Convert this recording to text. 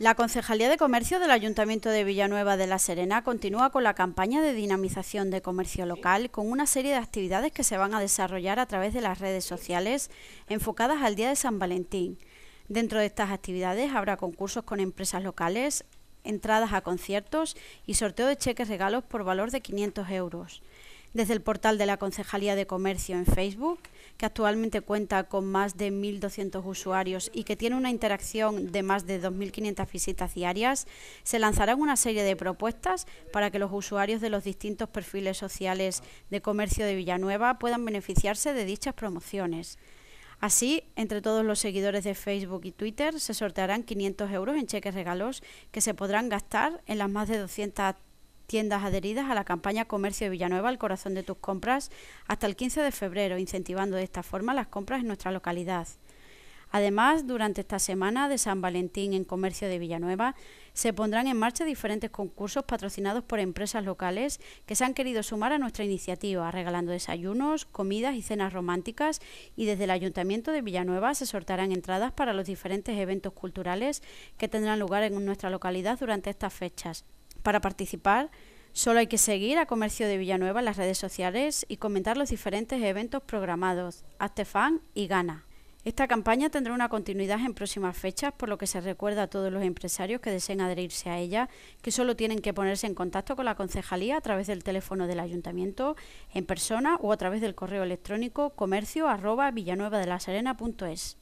La Concejalía de Comercio del Ayuntamiento de Villanueva de la Serena continúa con la campaña de dinamización de comercio local con una serie de actividades que se van a desarrollar a través de las redes sociales enfocadas al Día de San Valentín. Dentro de estas actividades habrá concursos con empresas locales, entradas a conciertos y sorteo de cheques regalos por valor de 500 euros desde el portal de la Concejalía de Comercio en Facebook, que actualmente cuenta con más de 1.200 usuarios y que tiene una interacción de más de 2.500 visitas diarias, se lanzarán una serie de propuestas para que los usuarios de los distintos perfiles sociales de comercio de Villanueva puedan beneficiarse de dichas promociones. Así, entre todos los seguidores de Facebook y Twitter se sortearán 500 euros en cheques regalos que se podrán gastar en las más de 200 tiendas adheridas a la campaña Comercio de Villanueva, el corazón de tus compras, hasta el 15 de febrero, incentivando de esta forma las compras en nuestra localidad. Además, durante esta semana de San Valentín en Comercio de Villanueva, se pondrán en marcha diferentes concursos patrocinados por empresas locales que se han querido sumar a nuestra iniciativa, regalando desayunos, comidas y cenas románticas y desde el Ayuntamiento de Villanueva se sortarán entradas para los diferentes eventos culturales que tendrán lugar en nuestra localidad durante estas fechas, para participar, solo hay que seguir a Comercio de Villanueva en las redes sociales y comentar los diferentes eventos programados, hazte fan y gana. Esta campaña tendrá una continuidad en próximas fechas, por lo que se recuerda a todos los empresarios que deseen adherirse a ella que solo tienen que ponerse en contacto con la concejalía a través del teléfono del ayuntamiento, en persona o a través del correo electrónico comercio de la